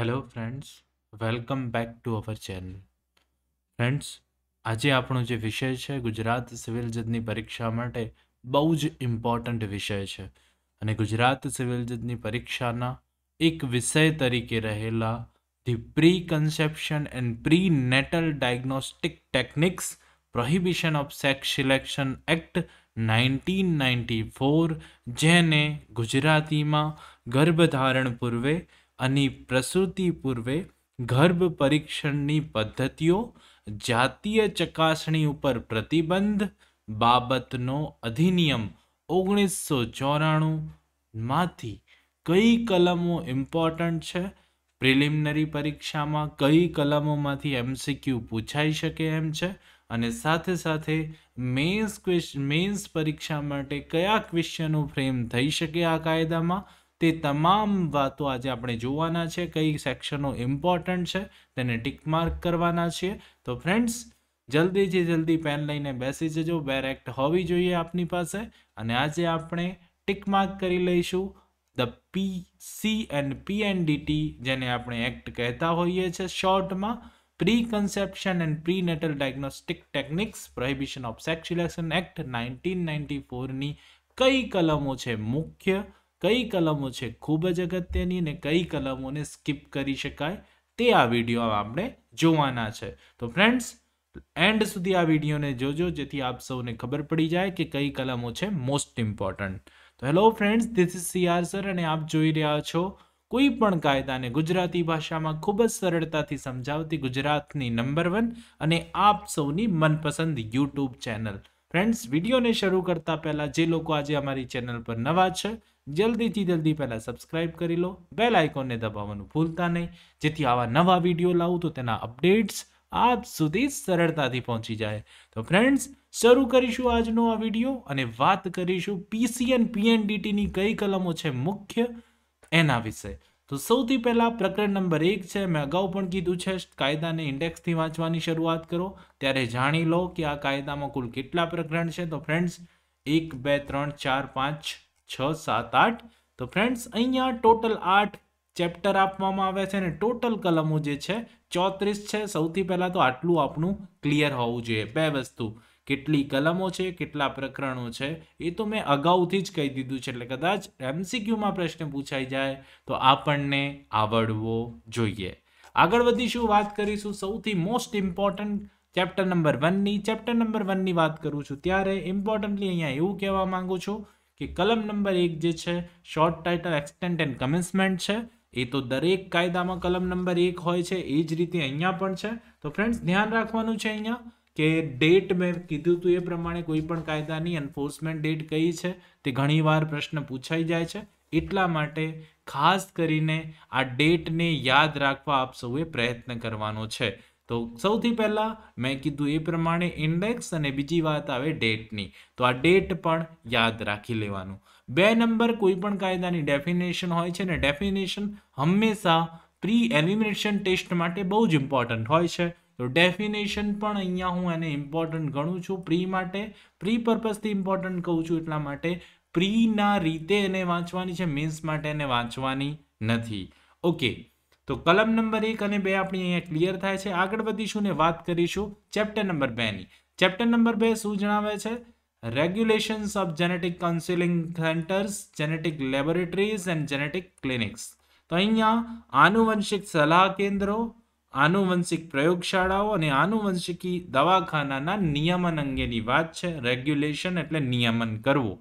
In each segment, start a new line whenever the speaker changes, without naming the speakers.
hello friends welcome back to our channel friends આજે આપણો જે વિષય છે ગુજરાત સિવિલ જજની પરીક્ષા માટે બહુ જ ઇમ્પોર્ટન્ટ વિષય છે અને ગુજરાત સિવિલ જજની પરીક્ષાના એક વિષય તરીકે રહેલા the preconception and prenatal diagnostic techniques prohibition of sex selection act nineteen ninety four જેને ગુજરાતીમાં ગર્ભધારણ પૂર્વે અને પ્રસૂતિ પૂર્વે ગર્ભ પરીક્ષણની પદ્ધતિઓ જાતીય ચકાસણી ઉપર પ્રતિબંધ બાબતનો અધિનિયમ ઓગણીસો ચોરાણુંમાંથી કઈ કલમો ઇમ્પોર્ટન્ટ છે પ્રિલિમિનરી પરીક્ષામાં કઈ કલમોમાંથી એમસીક્યુ પૂછાઈ શકે એમ છે અને સાથે સાથે મેન્સ ક્વેશ મેન્સ પરીક્ષા માટે કયા ક્વેશ્ચનો ફ્રેમ થઈ શકે આ કાયદામાં તે તમામ વાતો આજે આપણે જોવાના છે કઈ સેક્શનો ઇમ્પોર્ટન્ટ છે તેને ટિક માર્ક કરવાના છીએ તો ફ્રેન્ડ્સ જલ્દીથી જલ્દી પેન લઈને બેસી જજો બેર એક્ટ હોવી જોઈએ આપની પાસે અને આજે આપણે ટિક માર્ક કરી લઈશું the P C and P N D T જેને આપણે એક્ટ કહેતા હોઈએ છીએ શોર્ટમાં preconception and prenatal diagnostic techniques prohibition of sex selection act nineteen ninety ફોરની કઈ કલમો છે મુખ્ય કઈ કલમો છે ખૂબ જ અગત્યની ને કઈ કલમોને સ્કીપ કરી શકાય તે આ વિડીયો આપણે જોવાના છે તો ફ્રેન્ડ્સ એન્ડ સુધી આ વિડીયોને જોજો જેથી આપ સૌને ખબર પડી જાય કે કઈ કલમો છે મોસ્ટ ઇમ્પોર્ટન્ટ તો hello friends this is C R sir અને આપ જોઈ રહ્યા છો કોઈ પણ કાયદાને ગુજરાતી ભાષામાં ખૂબ જ સરળતાથી સમજાવતી ગુજરાતની નંબર વન અને આપ સૌની મનપસંદ યુટ્યુબ ચેનલ ફ્રેન્ડ્સ વિડીયોને શરૂ કરતા પહેલાં જે લોકો આજે અમારી ચેનલ પર નવા છે જલ્દીથી જલ્દી પહેલાં સબસ્ક્રાઇબ કરી લો બેલ આઇકોનને દબાવવાનું ભૂલતા નહીં જેથી આવા નવા વિડીયો લાવું તો તેના અપડેટ્સ આપ સુધી સરળતાથી પહોંચી જાય તો ફ્રેન્ડ્સ શરૂ કરીશું આજનો આ વિડીયો અને વાત કરીશું પીસીએન પીએનડીટીની કઈ કલમો છે મુખ્ય એના વિશે તો સૌથી પહેલાં પ્રકરણ નંબર એક છે મેં અગાઉ પણ કીધું છે કાયદાને ઇન્ડેક્સથી વાંચવાની શરૂઆત કરો ત્યારે જાણી લો કે આ કાયદામાં કુલ કેટલા પ્રકરણ છે તો ફ્રેન્ડ્સ એક બે ત્રણ ચાર પાંચ છ સાત આઠ તો ફ્રેન્ડ્સ અહીંયા ટોટલ આઠ ચેપ્ટર આપવામાં આવે છે અને ટોટલ કલમો જે છે ચોત્રીસ છે સૌથી પહેલાં તો આટલું આપણું ક્લિયર હોવું જોઈએ બે વસ્તુ કેટલી કલમો છે કેટલા પ્રકરણો છે એ તો મેં અગાઉથી જ કહી દીધું છે એટલે કદાચ એમસીક્યુમાં પ્રશ્ન પૂછાઈ જાય તો આપણને આવડવો જોઈએ આગળ વધીશું વાત કરીશું સૌથી મોસ્ટ ઇમ્પોર્ટન્ટ ચેપ્ટર નંબર વનની ચેપ્ટર નંબર વનની વાત કરું છું ત્યારે ઇમ્પોર્ટન્ટલી અહીંયા એવું કહેવા માંગુ છું કે કલમ નંબર એક જે છે short title extent and commencement છે એ તો દરેક કાયદામાં કલમ નંબર એક હોય છે એ જ રીતે અહીંયા પણ છે તો ફ્રેન્ડ્સ ધ્યાન રાખવાનું છે અહીંયા કે ડેટ મેં કીધું હતું એ પ્રમાણે કોઈ પણ કાયદાની એન્ફોર્સમેન્ટ ડેટ કઈ છે તે ઘણીવાર પ્રશ્ન પૂછાઈ જાય છે એટલા માટે ખાસ કરીને આ ડેટને યાદ રાખવા આપ સૌએ પ્રયત્ન કરવાનો છે તો સૌથી પહેલાં મેં કીધું એ પ્રમાણે ઇન્ડેક્સ અને બીજી વાત આવે ડેટની તો આ ડેટ પણ યાદ રાખી લેવાનું બે નંબર કોઈ પણ કાયદાની ડેફિનેશન હોય છે ને ડેફિનેશન હંમેશા પ્રી એલિમિનેશન ટેસ્ટ માટે બહુ જ ઇમ્પોર્ટન્ટ હોય છે તો ડેફિનેશન પણ અહીંયા હું એને ઇમ્પોર્ટન્ટ ગણું છું પ્રી માટે પ્રી પર્પઝથી ઇમ્પોર્ટન્ટ કહું છું એટલા માટે પ્રીના રીતે એને વાંચવાની છે મીન્સ માટે એને વાંચવાની નથી ઓકે તો કલમ નંબર એક અને બે આપણી અહીંયા ક્લિયર થાય છે આગળ વધીશું ને વાત કરીશું ચેપ્ટર નંબર બેની ચેપ્ટર નંબર બે શું જણાવે છે regulations of genetic counselling centres genetic laboratories and genetic clinics તો અહીંયા આનુવંશિક સલાહ કેન્દ્રો આનુવંશિક પ્રયોગશાળાઓ અને આનુવંશિકી દવાખાનાના નિયમન અંગેની વાત છે રેગ્યુલેશન એટલે નિયમન કરવું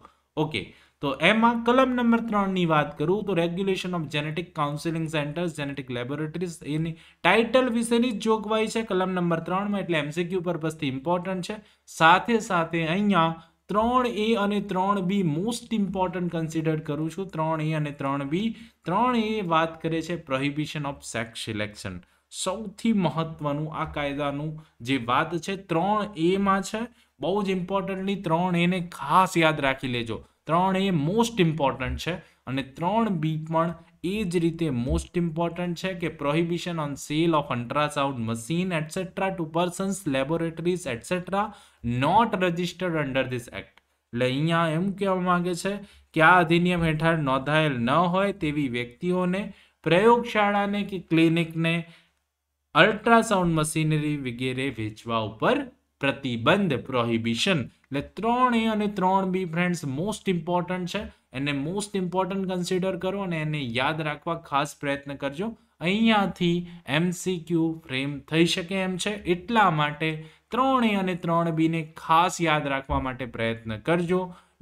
ઓકે તો એમાં કલમ નંબર ત્રણની વાત કરું તો regulation of genetic counselling centres genetic laboratories એની ટાઇટલ વિશેની જ જોગવાઈ છે કલમ નંબર ત્રણમાં એટલે એમસીક્યુ પર્પઝથી ઇમ્પોર્ટન્ટ છે સાથે સાથે અહીંયા ત્રણ એ અને ત્રણ બી મોસ્ટ ઇમ્પોર્ટન્ટ કન્સિડર કરું છું ત્રણ એ અને ત્રણ બી ત્રણ એ વાત કરે છે પ્રોહિબિશન ઓફ સેક્સ સિલેક્શન સૌથી મહત્વનું આ કાયદાનું જે વાત છે ત્રણ એમાં છે બહુ જ ઇમ્પોર્ટન્ટલી ત્રણ એને ખાસ યાદ રાખી લેજો ત્રણ એ મોસ્ટ ઇમ્પોર્ટન્ટ છે અને ત્રણ બી પણ એ જ રીતે મોસ્ટ ઇમ્પોર્ટન્ટ છે કે prohibition on sale of ultrasound machine etcetera to persons laboratories etcetera not registered under this act એટલે અહીંયા એમ કહેવા માગે છે કે આ અધિનિયમ હેઠળ નોંધાયેલ ન હોય તેવી વ્યક્તિઓને પ્રયોગશાળાને કે ક્લિનિકને અલ્ટ્રાસાઉન્ડ મશીનરી વગેરે વેચવા ઉપર પ્રતિબંધ પ્રોહિબિશન એટલે ત્રણ એ અને ત્રણ બી ફ્રેન્ડ્સ મોસ્ટ ઇમ્પોર્ટન્ટ છે એને મોસ્ટ ઇમ્પોર્ટન્ટ કન્સિડર કરો અને એને યાદ રાખવા ખાસ પ્રયત્ન કરજો અહીંયાથી એમસીક્યુ ફ્રેમ થઈ શકે એમ છે એટલા માટે ત્રણ એ અને ત્રણ બીને ખાસ યાદ રાખવા માટે પ્રયત્ન કરજો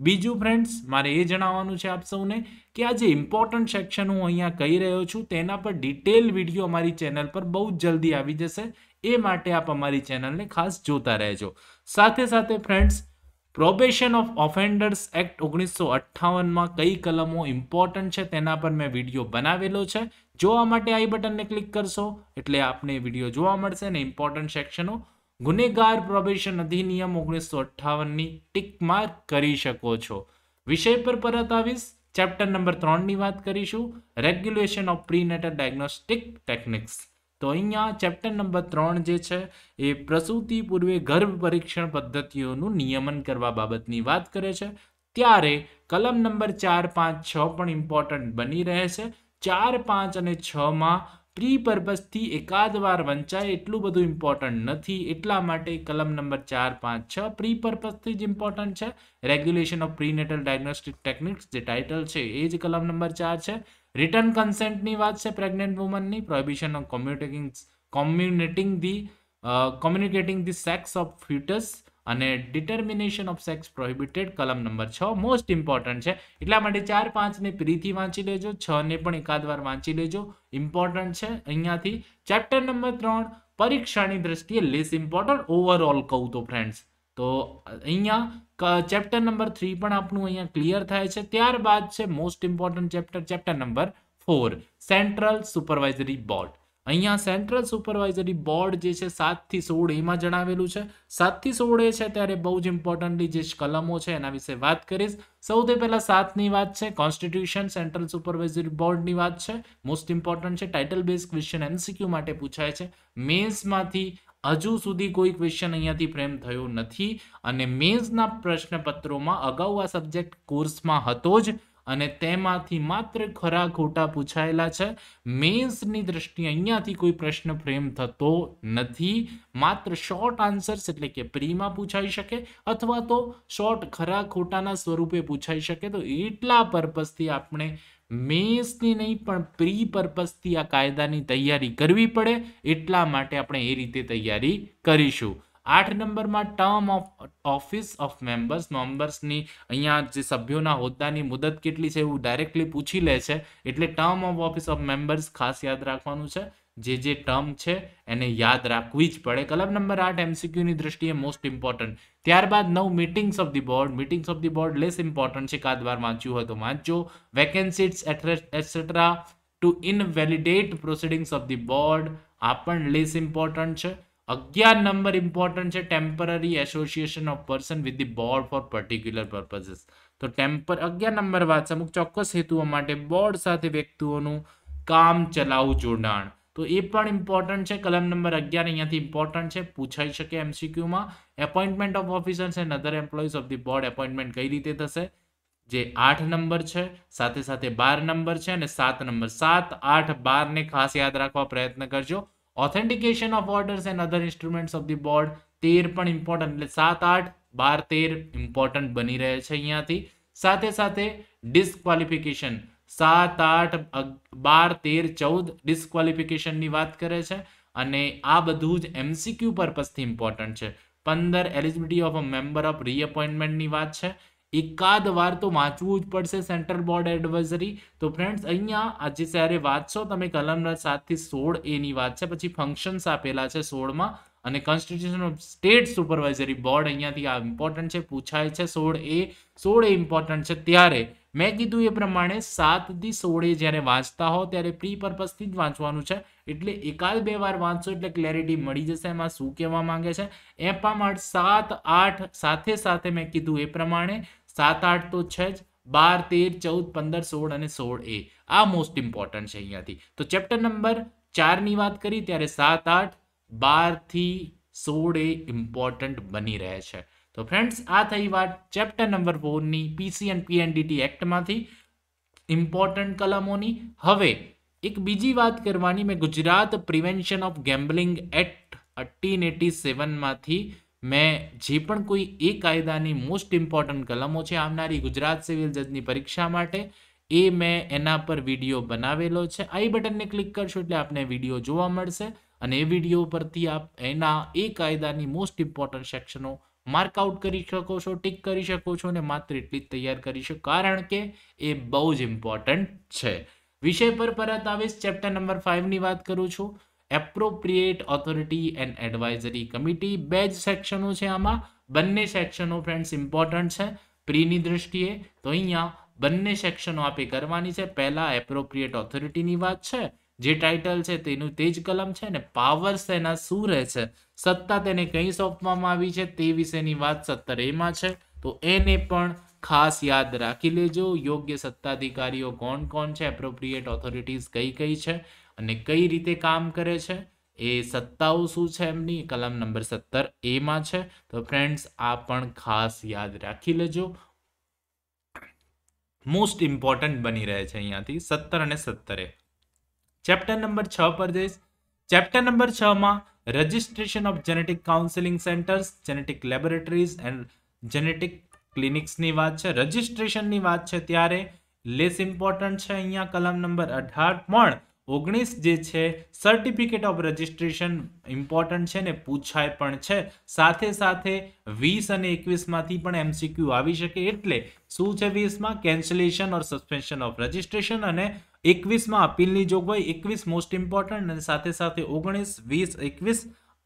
બીજું ફ્રેન્ડ્સ મારે એ જણાવવાનું છે આપ સૌને કે આ જે ઇમ્પોર્ટન્ટ સેક્શન હું અહીંયા કહી રહ્યો છું તેના પર ડિટેલ વિડીયો અમારી ચેનલ પર બહુ જ જલ્દી આવી જશે એ માટે આપ અમારી ચેનલને ખાસ જોતા રહેજો સાથે સાથે friends probation of offenders act ઓગણીસો અઠ્ઠાવનમાં કઈ કલમો ઇમ્પોર્ટન્ટ છે તેના પર મેં વિડીયો બનાવેલો છે જોવા માટે આઈ બટનને ક્લિક કરશો એટલે આપને વિડીયો જોવા મળશે ને ઇમ્પોર્ટન્ટ સેક્શનો ગુનેગાર પ્રોબેશન અધિનિયમ ઓગણીસો અઠ્ઠાવનની ટિક માર્ક કરી શકો છો વિષય પર પરત આવીશ ચેપ્ટર નંબર ત્રણની વાત કરીશું regulation of prenatal diagnostic techniques તો અહીંયા ચેપ્ટર નંબર ત્રણ જે છે એ પ્રસૂતિ પૂર્વે ગર્ભ પરીક્ષણ પદ્ધતિઓનું નિયમન કરવા બાબતની વાત કરે છે ત્યારે કલમ નંબર ચાર પાંચ છ પણ ઇમ્પોર્ટન્ટ બની રહે છે ચાર પાંચ અને છમાં પ્રી પર્પઝથી એકાદ વાર વંચાય એટલું બધું ઇમ્પોર્ટન્ટ નથી એટલા માટે કલમ નંબર ચાર પાંચ છ પ્રી પર્પઝથી જ ઇમ્પોર્ટન્ટ છે regulation of prenatal diagnostic techniques જે ટાઇટલ છે એ જ કલમ નંબર ચાર છે રિટર્ન કન્સેન્ટની વાત છે પ્રેગ્નેન્ટ વુમનની prohibition of communicating communicating the communicating the sex of foetus અને ડિટર્મિનેશન ઓફ સેક્સ પ્રોહિબિટેડ કલમ નંબર છ મોસ્ટ ઇમ્પોર્ટન્ટ છે એટલા માટે ચાર પાંચને પ્રીથી વાંચી લેજો છને પણ એકાદ વાર વાંચી લેજો ઇમ્પોર્ટન્ટ છે અહીંયાથી ચેપ્ટર નંબર ત્રણ પરીક્ષાની દ્રષ્ટિએ લેસ ઇમ્પોર્ટન્ટ ઓવરઓલ કહું તો ફ્રેન્ડ્સ તો અહીંયા ચેપ્ટર નંબર થ્રી પણ આપણું અહીંયા ક્લિયર થાય છે ત્યારબાદ છે most important chapter chapter number four central supervisory board અહીંયા સેન્ટ્રલ સુપરવાઇઝરી બોર્ડ જે છે સાતથી સોળ એમાં જણાવેલું છે સાતથી સોળ એ છે ત્યારે બહુ જ ઇમ્પોર્ટન્ટલી જે કલમો છે એના વિશે વાત કરીશ સૌથી પહેલાં સાતની વાત છે કોન્સ્ટિટ્યુશન સેન્ટ્રલ સુપરવાઇઝરી બોર્ડની વાત છે મોસ્ટ ઇમ્પોર્ટન્ટ છે ટાઇટલ બેઝ ક્વેશ્ચન એમસીક્યુ માટે પૂછાય છે મેન્સમાંથી હજુ સુધી કોઈ ક્વેશ્ચન અહીંયાથી ફ્રેમ થયો નથી અને મેન્સના પ્રશ્નપત્રોમાં અગાઉ આ સબ્જેક્ટ કોર્સમાં હતો જ અને તેમાંથી માત્ર ખરા ખોટા પૂછાયેલા છે મેન્સની દ્રષ્ટિએ અહીંયાથી કોઈ પ્રશ્ન ફ્રેમ થતો નથી માત્ર શોર્ટ આન્સર્સ એટલે કે પ્રીમાં પૂછાઈ શકે અથવા તો શોર્ટ ખરા ખોટાના સ્વરૂપે પૂછાઈ શકે તો એટલા પર્પઝથી આપણે મેન્સની નહીં પણ પ્રી પર્પઝથી આ કાયદાની તૈયારી કરવી પડે એટલા માટે આપણે એ રીતે તૈયારી કરીશું આઠ નંબરમાં term of office of members મેમ્બર્સની અહીંયા જે સભ્યોના હોદ્દાની મુદત કેટલી છે એવું ડાયરેક્ટલી પૂછી લે છે એટલે term of office of members ખાસ યાદ રાખવાનું છે જે જે ટર્મ છે એને યાદ રાખવી જ પડે કલમ નંબર આઠ એમસીક્યુની દ્રષ્ટિએ મોસ્ટ ઇમ્પોર્ટન્ટ ત્યારબાદ નવ meetings of the board meetings of the board less important છે કાદ વાર વાંચ્યું હોય તો વાંચજો vacancies etcetera to invalidate proceedings of the board આ પણ લેસ ઇમ્પોર્ટન્ટ છે અગિયાર નંબર ઇમ્પોર્ટન્ટ છે temporary association of person with the board for particular purposes તો ટેમ્પર અગિયાર નંબર વાત છે અમુક ચોક્કસ હેતુઓ માટે બોર્ડ સાથે વ્યક્તિઓનું કામ ચલાવું જોડાણ તો એ પણ ઇમ્પોર્ટન્ટ છે કલમ નંબર અગિયાર અહીંયાથી ઇમ્પોર્ટન્ટ છે પૂછાઈ શકે એમસીક્યુમાં appointment of officers and other employees of the board appointment કઈ રીતે થશે જે આઠ નંબર છે સાથે સાથે બાર નંબર છે અને સાત નંબર સાત આઠ બારને ખાસ યાદ રાખવા પ્રયત્ન કરજો authentication of orders and other instruments of the board તેર પણ ઇમ્પોર્ટન્ટ એટલે સાત આઠ બાર તેર ઇમ્પોર્ટન્ટ બની રહે છે અહીંયાથી સાથે સાથે ડિસ્કવાલિફિકેશન સાત આઠ બાર તેર ચૌદ ડિસ્કવોલિફિકેશનની વાત કરે છે અને આ બધું જ એમસીક્યુ પર્પઝથી ઇમ્પોર્ટન્ટ છે પંદર eligibility of a member of રીએપોઇન્ટમેન્ટની વાત છે એકાદ વાર તો વાંચવું જ પડશે સેન્ટ્રલ બોર્ડ એડવાઇઝરી તો ફ્રેન્ડ્સ અહીંયા આજે જ્યારે વાંચશો તમે કલમ સાતથી સોળ એની વાત છે પછી ફંક્શન્સ આપેલા છે સોળમાં અને constitution of state supervisory board અહીંયાથી આ ઇમ્પોર્ટન્ટ છે પૂછાય છે સોળ એ સોળ એ ઇમ્પોર્ટન્ટ છે ત્યારે મેં કીધું એ પ્રમાણે સાતથી સોળે જ્યારે વાંચતા હો ત્યારે પ્રી પર્પઝથી જ વાંચવાનું છે એટલે એકાદ બે વાર વાંચશો એટલે ક્લેરિટી મળી જશે એમાં શું કહેવા માંગે છે એપામાં સાત આઠ સાથે સાથે મેં કીધું એ પ્રમાણે સાત આઠ તો છે જ બાર તેર ચૌદ પંદર સોળ અને સોળ એ આ મોસ્ટ ઇમ્પોર્ટન્ટ છે અહીંયાથી તો ચેપ્ટર નંબર ચારની વાત કરી ત્યારે સાત આઠ બારથી સોળ એ ઇમ્પોર્ટન્ટ બની રહે છે તો ફ્રેન્ડ્સ આ થઈ વાત ચેપ્ટર નંબર ફોરની પીસી એન્ડ પીએનડીટી એક્ટમાંથી ઇમ્પોર્ટન્ટ કલમોની હવે એક બીજી વાત કરવાની મેં Gujarat prevention of gambling act eighteen eighty સેવનમાંથી મેં જે પણ કોઈ એ કાયદાની મોસ્ટ ઇમ્પોર્ટન્ટ કલમો છે આવનારી ગુજરાત સિવિલ જજની પરીક્ષા માટે એ મેં એના પર વિડીયો બનાવેલો છે આઈ બટનને ક્લિક કરશો એટલે આપને વિડીયો જોવા મળશે અને એ વિડીયો પરથી આપ એના એ કાયદાની મોસ્ટ ઇમ્પોર્ટન્ટ સેક્શનો માર્ક આઉટ કરી શકો છો ટીક કરી શકો છો અને માત્ર એટલી જ તૈયાર શકો કારણ કે એ બહુ જ ઇમ્પોર્ટન્ટ છે વિષય પર પરત આવીશ ચેપ્ટર નંબર ફાઇવની વાત કરું છું appropriate authority and advisory committee બે જ સેક્શનો છે આમાં બંને સેક્શનો ફ્રેન્ડ્સ ઇમ્પોર્ટન્ટ છે પ્રીની દ્રષ્ટિએ તો અહીંયા બંને સેક્શનો આપે કરવાની છે પહેલાં એપ્રોપ્રિએટ ઓથોરિટીની વાત છે જે ટાઇટલ છે તેનું તે જ કલમ છે ને પાવર્સ એના શું રહે છે સત્તા તેને કઈ સોંપવામાં આવી છે તે વિશેની વાત સત્તર એમાં છે તો એને પણ ખાસ યાદ રાખી લેજો યોગ્ય સત્તાધિકારીઓ કોણ કોણ છે એપ્રોપ્રિએટ ઓથોરિટીઝ કઈ કઈ છે અને કઈ રીતે કામ કરે છે એ સત્તાઓ શું છે એમની કલમ નંબર સત્તર એમાં છે તો ફ્રેન્ડ્સ આ પણ ખાસ યાદ રાખી લેજો મોસ્ટ ઇમ્પોર્ટન્ટ બની રહે છે અહીંયાથી સત્તર અને સત્તરે ચેપ્ટર નંબર છ પર જઈશ ચેપ્ટર નંબર છમાં registration of genetic counselling centres genetic laboratories and genetic ક્લિનિક્સની વાત છે રજિસ્ટ્રેશનની વાત છે ત્યારે લેસ ઇમ્પોર્ટન્ટ છે અહીંયા કલમ નંબર અઢાર પણ ઓગણીસ જે છે સર્ટિફિકેટ ઓફ રજિસ્ટ્રેશન ઇમ્પોર્ટન્ટ છે ને પૂછાય પણ છે સાથે સાથે વીસ અને એકવીસમાંથી પણ એમસીક્યુ આવી શકે એટલે શું છે વીસમાં cancellation or suspension of registration અને એકવીસમાં અપીલની જોગવાઈ એકવીસ મોસ્ટ ઇમ્પોર્ટન્ટ અને સાથે સાથે ઓગણીસ વીસ એકવીસ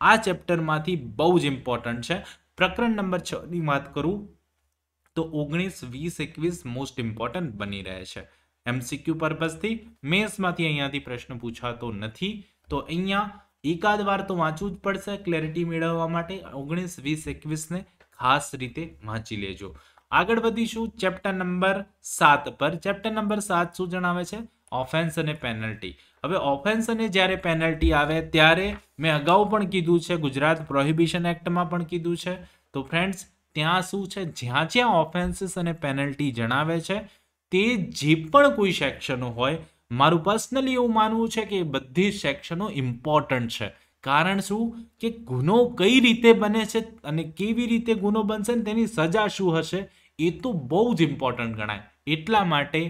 આ ચેપ્ટરમાંથી બહુ જ ઇમ્પોર્ટન્ટ છે પ્રકરણ નંબર છની વાત કરું તો ઓગણીસ વીસ એકવીસ મોસ્ટ ઇમ્પોર્ટન્ટ બની રહે છે એમસીક્યુ પર્પઝથી મેથ્સમાંથી અહીંયાથી પ્રશ્ન પૂછાતો નથી તો અહીંયા એકાદ વાર તો વાંચવું જ પડશે ક્લેરિટી મેળવવા માટે ઓગણીસ વીસ એકવીસને ખાસ રીતે વાંચી લેજો આગળ વધીશું ચેપ્ટર નંબર સાત પર ચેપ્ટર નંબર સાત શું જણાવે છે ઓફેન્સ અને પેનલ્ટી હવે ઓફેન્સ અને જ્યારે પેનલ્ટી આવે ત્યારે મેં અગાઉ પણ કીધું છે ગુજરાત પ્રોહિબિશન એક્ટમાં પણ કીધું છે તો ફ્રેન્ડ્સ ત્યાં શું છે જ્યાં જ્યાં ઓફેન્સીસ અને પેનલ્ટી જણાવે છે તે જે પણ કોઈ સેક્શનો હોય મારું પર્સનલી એવું માનવું છે કે એ બધી સેક્શનો ઇમ્પોર્ટન્ટ છે કારણ શું કે ગુનો કઈ રીતે બને છે અને કેવી રીતે ગુનો બનશે ને તેની સજા શું હશે એ તો બહુ જ ઇમ્પોર્ટન્ટ ગણાય એટલા માટે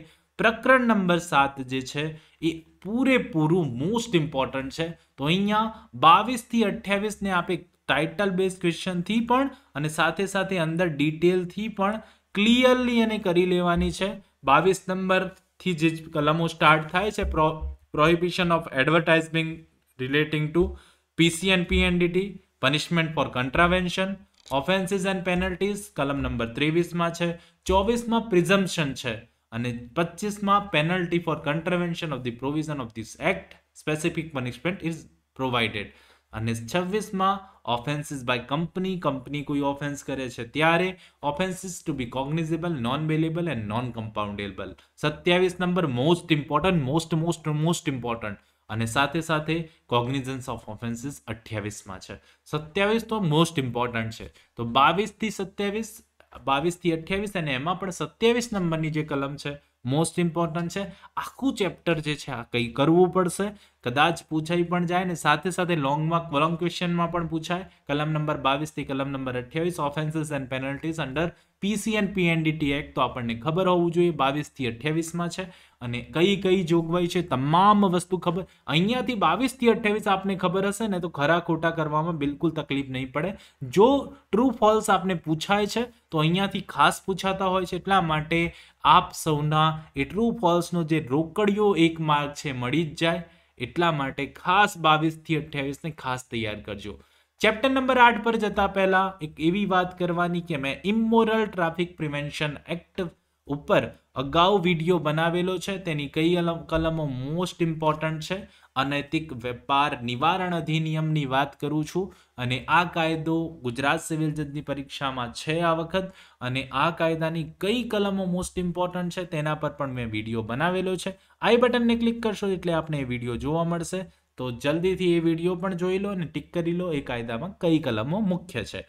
પ્રકરણ નંબર સાત જે છે એ પૂરેપૂરું મોસ્ટ ઇમ્પોર્ટન્ટ છે તો અહીંયા બાવીસથી અઠ્યાવીસને આપે ટાઇટલ બેઝ ક્વેશ્ચનથી પણ અને સાથે સાથે અંદર ડિટેલથી પણ ક્લિયરલી એને કરી લેવાની છે બાવીસ નંબરથી જે કલમો સ્ટાર્ટ થાય છે પ્રો prohibition of advertising relating to PC and PNDT punishment for contravention offences and penalties કલમ નંબર ત્રેવીસમાં છે ચોવીસમાં પ્રિઝમ્પશન છે અને પચીસમાં penalty for contravention of the provision of this act specific punishment is provided અને છવ્વીસમાં ઓફેન્સિસ બાય કંપની કંપની કોઈ ઓફેન્સ કરે છે ત્યારે offences to be cognizable non bailable and non compoundable સત્યાવીસ number most important most most most important અને સાથે સાથે કોગ્નિઝન્સ ઓફ ઓફેન્સિસ અઠ્યાવીસમાં છે સત્યાવીસ તો મોસ્ટ ઇમ્પોર્ટન્ટ છે તો બાવીસથી સત્યાવીસ બાવીસથી અઠ્યાવીસ અને એમાં પણ સત્યાવીસ નંબરની જે કલમ છે મોસ્ટ ઇમ્પોર્ટન્ટ છે આખું ચેપ્ટર જે છે આ કંઈ કરવું પડશે કદાચ પૂછાઈ પણ જાય ને સાથે સાથે લોંગમાં લોંગ ક્વેશ્ચનમાં પણ પૂછાય કલમ નંબર બાવીસથી કલમ નંબર અઠ્યાવીસ offences and penalties under PC and PNDT act તો આપણને ખબર હોવું જોઈએ બાવીસથી અઠ્યાવીસમાં છે અને કઈ કઈ જોગવાઈ છે તમામ વસ્તુ ખબર અહીંયાથી બાવીસથી અઠ્યાવીસ આપને ખબર હશે ને તો ખરા ખોટા કરવામાં બિલકુલ તકલીફ નહીં પડે જો ટ્રુ ફોલ્સ આપને પૂછાય છે તો અહીંયાથી ખાસ પૂછાતા હોય છે એટલા માટે આપ સૌના એ ટ્રુ ફોલ્સનો જે રોકડિયો એક માર્ક છે મળી જ જાય એટલા માટે ખાસ બાવીસથી અઠ્યાવીસને ખાસ તૈયાર કરજો ચેપ્ટર નંબર આઠ પર જતા પહેલા એક એવી વાત કરવાની કે મેં ઇમોરલ ટ્રાફિક પ્રિવેન્શન એક્ટ ઉપર અગાઉ વિડીયો બનાવેલો છે તેની કઈ કલમો મોસ્ટ ઇમ્પોર્ટન્ટ છે અનૈતિક વેપાર નિવારણ અધિનિયમની વાત કરું છું અને આ કાયદો ગુજરાત સિવિલ જજની પરીક્ષામાં છે આ વખત અને આ કાયદાની કઈ કલમો મોસ્ટ ઇમ્પોર્ટન્ટ છે તેના પર પણ મેં વિડીયો બનાવેલો છે આઈ બટનને ક્લિક કરશો એટલે આપને એ વિડીયો જોવા મળશે તો જલ્દીથી એ વિડીયો પણ જોઈ લો અને ટિક કરી લો એ કાયદામાં કઈ કલમો મુખ્ય છે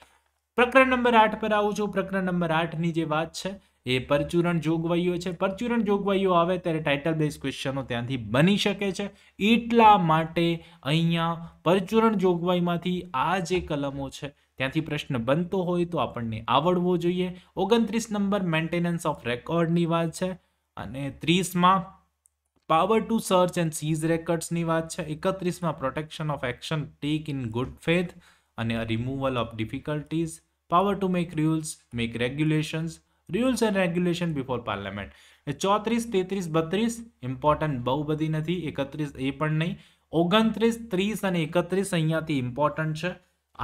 પ્રકરણ નંબર આઠ પર આવું છું પ્રકરણ નંબર આઠની જે વાત છે એ પરચુરણ જોગવાઈઓ છે પરચુરણ જોગવાઈઓ આવે ત્યારે ટાઇટલ બેઝ ક્વેશ્ચનો ત્યાંથી બની શકે છે એટલા માટે અહીંયા પરચુરણ જોગવાઈમાંથી આ જે કલમો છે ત્યાંથી પ્રશ્ન બનતો હોય તો આપણને આવડવો જોઈએ ઓગણત્રીસ નંબર મેન્ટેનન્સ ઓફ રેકોર્ડની વાત છે અને ત્રીસમાં power to search and seize રેકર્ડ્સની વાત છે એકત્રીસમાં protection of action take in good faith અને removal of difficulties power to make rules make regulations rules and regulation before parliament એ ચોત્રીસ તેત્રીસ બત્રીસ ઇમ્પોર્ટન્ટ બહુ બધી નથી એકત્રીસ એ પણ નહીં ઓગણત્રીસ ત્રીસ અને એકત્રીસ અહીંયાથી ઇમ્પોર્ટન્ટ છે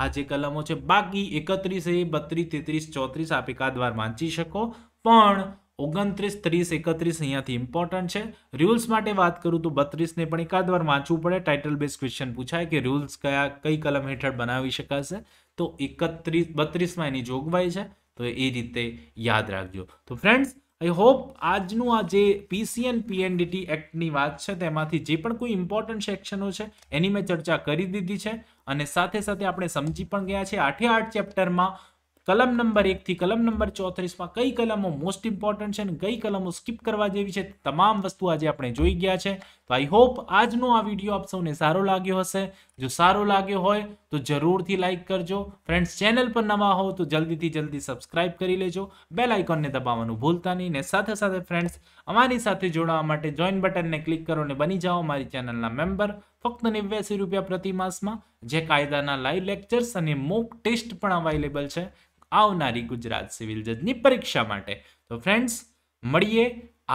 આ જે કલમો છે બાકી એકત્રીસ એ બત્રીસ તેત્રીસ ચોત્રીસ આપ એકાદ વાર વાંચી શકો પણ ઓગણત્રીસ ત્રીસ એકત્રીસ અહીંયાથી ઇમ્પોર્ટન્ટ છે રૂલ્સ માટે વાત કરું તો બત્રીસને પણ એકાદ વાર વાંચવું પડે ટાઇટલ બેઝ ક્વેશ્ચન પૂછાય કે રૂલ્સ કયા કઈ કલમ હેઠળ બનાવી શકાશે તો એકત્રીસ બત્રીસમાં એની જોગવાઈ છે તો એ રીતે યાદ રાખજો તો ફ્રેન્ડ્સ આઈ હોપ આજનું આ જે પીસીએન પીએનડીટી એક્ટની વાત છે તેમાંથી જે પણ કોઈ ઇમ્પોર્ટન્ટ સેક્શનો છે એની મેં ચર્ચા કરી દીધી છે અને સાથે સાથે આપણે સમજી પણ ગયા છે આઠે આઠ ચેપ્ટરમાં કલમ નંબર એકથી કલમ નંબર ચોત્રીસમાં કઈ કલમો મોસ્ટ ઇમ્પોર્ટન્ટ છે અને કઈ કલમો સ્કીપ કરવા જેવી છે તમામ વસ્તુ આજે આપણે જોઈ ગયા છે તો આઈ હોપ આજનો આ વિડીયો આપ સૌને સારો લાગ્યો હશે જો સારો લાગ્યો હોય તો જરૂરથી લાઇક કરજો ફ્રેન્ડ્સ ચેનલ પર નવા હોવ તો જલ્દીથી જલ્દી સબસ્ક્રાઇબ કરી લેજો બેલ આઇકોનને દબાવવાનું ભૂલતા નહીં ને સાથે સાથે ફ્રેન્ડ્સ અમારી સાથે જોડાવા માટે જોઈન બટનને ક્લિક કરો ને બની જાઓ અમારી ચેનલના મેમ્બર ફક્ત નેવ્યાસી રૂપિયા પ્રતિ માસમાં જે કાયદાના લાઈવ લેક્ચર્સ અને મોક ટેસ્ટ પણ અવેલેબલ છે આવનારી ગુજરાત સિવિલ જજની પરીક્ષા માટે તો ફ્રેન્ડ્સ મળીએ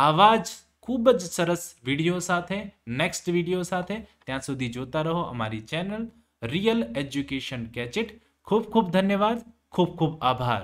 આવા જ ખૂબ જ સરસ વિડીયો સાથે નેક્સ્ટ વિડીયો સાથે ત્યાં સુધી જોતા રહો અમારી ચેનલ રિયલ એજ્યુકેશન કેચેટ ખૂબ ખૂબ ધન્યવાદ ખૂબ ખૂબ આભાર